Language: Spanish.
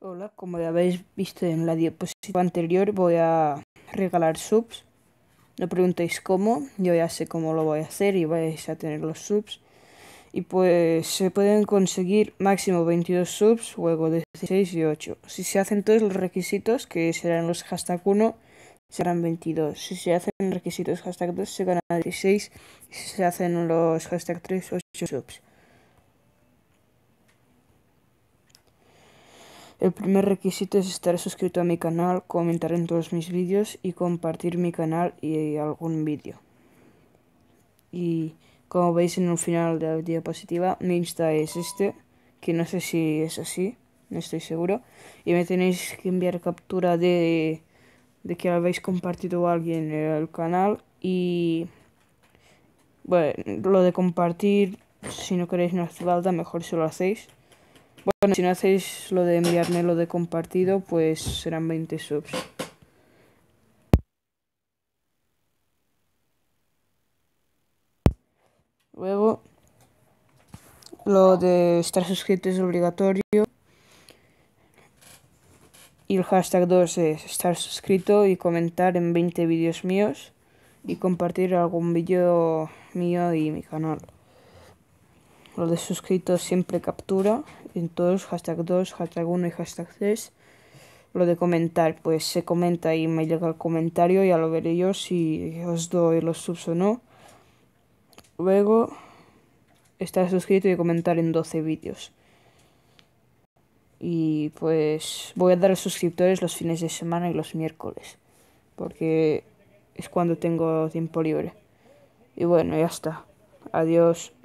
Hola, como ya habéis visto en la diapositiva anterior, voy a regalar subs. No preguntéis cómo, yo ya sé cómo lo voy a hacer y vais a tener los subs. Y pues se pueden conseguir máximo 22 subs, luego 16 y 8. Si se hacen todos los requisitos, que serán los hashtag 1, serán 22. Si se hacen requisitos hashtag 2, se ganan 16. Si se hacen los hashtag 3, 8 subs. El primer requisito es estar suscrito a mi canal, comentar en todos mis vídeos y compartir mi canal y algún vídeo. Y como veis en el final de la diapositiva, mi Insta es este, que no sé si es así, no estoy seguro. Y me tenéis que enviar captura de, de que habéis compartido a alguien el canal y... Bueno, lo de compartir, si no queréis no hace falta, mejor si lo hacéis. Bueno, si no hacéis lo de enviarme lo de compartido, pues serán 20 subs. Luego, lo de estar suscrito es obligatorio. Y el hashtag 2 es estar suscrito y comentar en 20 vídeos míos y compartir algún vídeo mío y mi canal. Lo de suscritos siempre captura. En todos, hashtag 2, hashtag 1 y hashtag 3. Lo de comentar, pues se comenta y me llega el comentario. y Ya lo veré yo si os doy los subs o no. Luego, estar suscrito y comentar en 12 vídeos. Y pues voy a dar a suscriptores los fines de semana y los miércoles. Porque es cuando tengo tiempo libre. Y bueno, ya está. Adiós.